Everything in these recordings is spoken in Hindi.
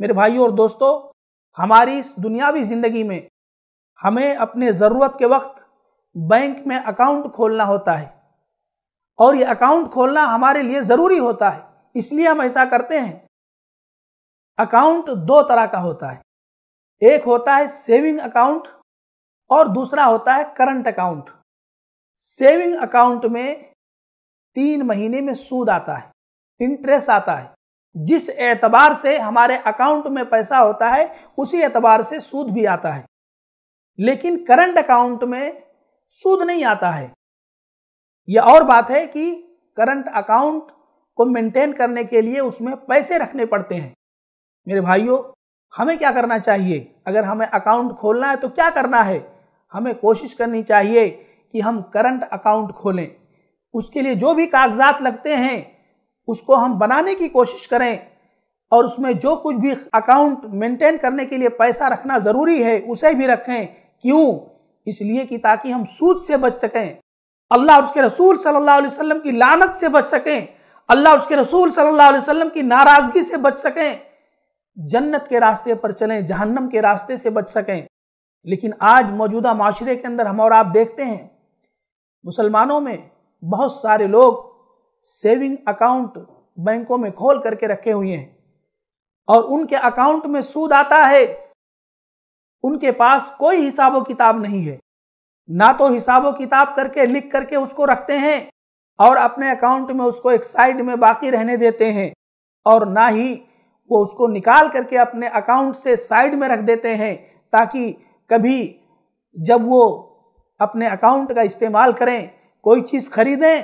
मेरे भाई और दोस्तों हमारी इस दुनियावी ज़िंदगी में हमें अपने ज़रूरत के वक्त बैंक में अकाउंट खोलना होता है और ये अकाउंट खोलना हमारे लिए ज़रूरी होता है इसलिए हम ऐसा करते हैं अकाउंट दो तरह का होता है एक होता है सेविंग अकाउंट और दूसरा होता है करंट अकाउंट सेविंग अकाउंट में तीन महीने में सूद आता है इंटरेस्ट आता है जिस एतबार से हमारे अकाउंट में पैसा होता है उसी एतबार से सूद भी आता है लेकिन करंट अकाउंट में सूद नहीं आता है यह और बात है कि करंट अकाउंट को मेंटेन करने के लिए उसमें पैसे रखने पड़ते हैं मेरे भाइयों हमें क्या करना चाहिए अगर हमें अकाउंट खोलना है तो क्या करना है हमें कोशिश करनी चाहिए कि हम करंट अकाउंट खोलें उसके लिए जो भी कागजात लगते हैं उसको हम बनाने की कोशिश करें और उसमें जो कुछ भी अकाउंट मेंटेन करने के लिए पैसा रखना ज़रूरी है उसे भी रखें क्यों इसलिए कि ताकि हम सूद से बच सकें अल्लाह उसके रसूल सल्लल्लाहु अलैहि वसल्लम की लानत से बच सकें अल्लाह उसके रसूल सल्लल्लाहु अलैहि वसल्लम की नाराज़गी से बच सकें जन्नत के रास्ते पर चलें जहन्नम के रास्ते से बच सकें लेकिन आज मौजूदा माशरे के अंदर हम और आप देखते हैं मुसलमानों में बहुत सारे लोग सेविंग अकाउंट बैंकों में खोल करके रखे हुए हैं और उनके अकाउंट में सूद आता है उनके पास कोई हिसाबो किताब नहीं है ना तो हिसाबो किताब करके लिख करके उसको रखते हैं और अपने अकाउंट में उसको एक साइड में बाकी रहने देते हैं और ना ही वो उसको निकाल करके अपने अकाउंट से साइड में रख देते हैं ताकि कभी जब वो अपने अकाउंट का इस्तेमाल करें कोई चीज़ खरीदें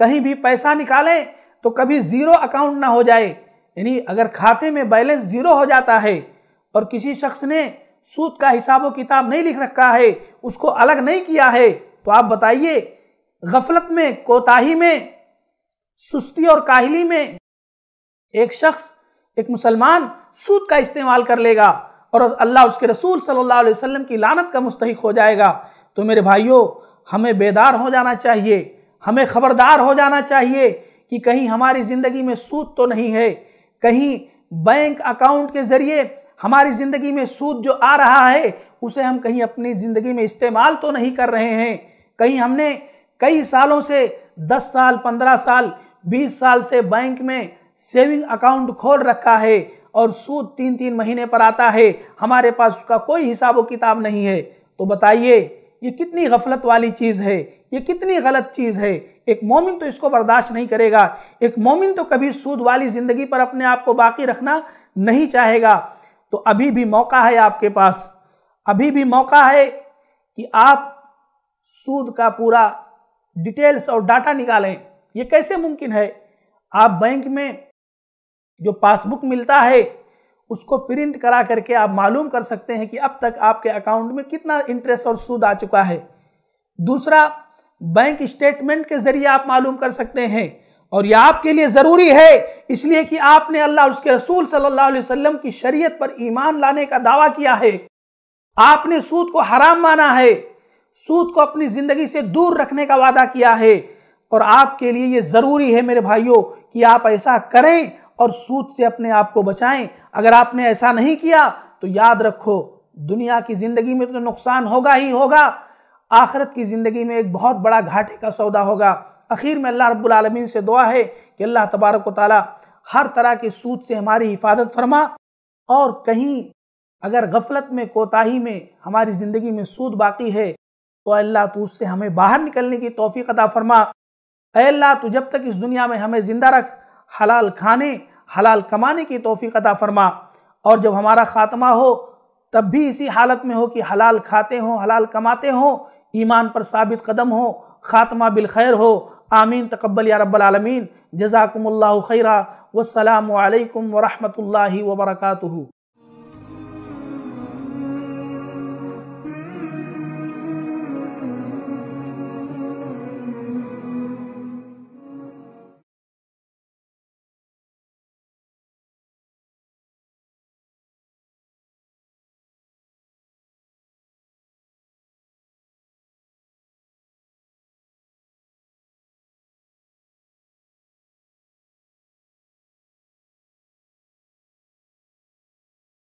कहीं भी पैसा निकालें तो कभी ज़ीरो अकाउंट ना हो जाए यानी अगर खाते में बैलेंस ज़ीरो हो जाता है और किसी शख्स ने सूद का हिसाब किताब नहीं लिख रखा है उसको अलग नहीं किया है तो आप बताइए गफलत में कोताही में सुस्ती और काहली में एक शख्स एक मुसलमान सूद का इस्तेमाल कर लेगा और अल्लाह उसके रसूल सल्लल्लाहु अलैहि वसल्लम की लानत का मुस्तक हो जाएगा तो मेरे भाइयों हमें बेदार हो जाना चाहिए हमें खबरदार हो जाना चाहिए कि कहीं हमारी ज़िंदगी में सूद तो नहीं है कहीं बैंक अकाउंट के ज़रिए हमारी ज़िंदगी में सूद जो आ रहा है उसे हम कहीं अपनी ज़िंदगी में इस्तेमाल तो नहीं कर रहे हैं कहीं हमने कई सालों से 10 साल 15 साल 20 साल से बैंक में सेविंग अकाउंट खोल रखा है और सूद तीन तीन महीने पर आता है हमारे पास उसका कोई हिसाब किताब नहीं है तो बताइए ये कितनी गफलत वाली चीज़ है ये कितनी गलत चीज़ है एक मोमिन तो इसको बर्दाश्त नहीं करेगा एक मोमिन तो कभी सूद वाली ज़िंदगी पर अपने आप को बाकी रखना नहीं चाहेगा तो अभी भी मौका है आपके पास अभी भी मौका है कि आप सूद का पूरा डिटेल्स और डाटा निकालें ये कैसे मुमकिन है आप बैंक में जो पासबुक मिलता है उसको प्रिंट करा करके आप मालूम कर सकते हैं कि अब तक आपके अकाउंट में कितना इंटरेस्ट और सूद आ चुका है दूसरा बैंक स्टेटमेंट के जरिए आप मालूम कर सकते हैं और यह आपके लिए ज़रूरी है इसलिए कि आपने अल्लाह उसके रसूल सल्लल्लाहु अलैहि वसल्लम की शरीयत पर ईमान लाने का दावा किया है आपने सूद को हराम माना है सूद को अपनी ज़िंदगी से दूर रखने का वादा किया है और आपके लिए ये ज़रूरी है मेरे भाइयों कि आप ऐसा करें और सूद से अपने आप को बचाएं अगर आपने ऐसा नहीं किया तो याद रखो दुनिया की ज़िंदगी में तो नुकसान होगा ही होगा आखरत की ज़िंदगी में एक बहुत बड़ा घाटे का सौदा होगा आखिर में अल्लाह रब्बुल रबालमीन से दुआ है कि अल्लाह तबारक वाली हर तरह के सूद से हमारी हिफाजत फरमा और कहीं अगर गफलत में कोताही में हमारी ज़िंदगी में सूद बाकी है तो अल्लाह तो उससे हमें बाहर निकलने की तोफ़ी अदा फरमा अल्लाह तो जब तक इस दुनिया में हमें ज़िंदा रख हलाल खाने हलाल कमाने की तोफ़ी अदा फरमा और जब हमारा ख़ात्मा हो तब भी इसी हालत में हो कि हलाल खाते हों हलाल कमाते हों ईमान पर साबित कदम हो ख़ात्मा बिलखैर हो आमीन तकबल या रब्बालमीन जजाकम्ला खैरा वसलाम वरहमल वर्का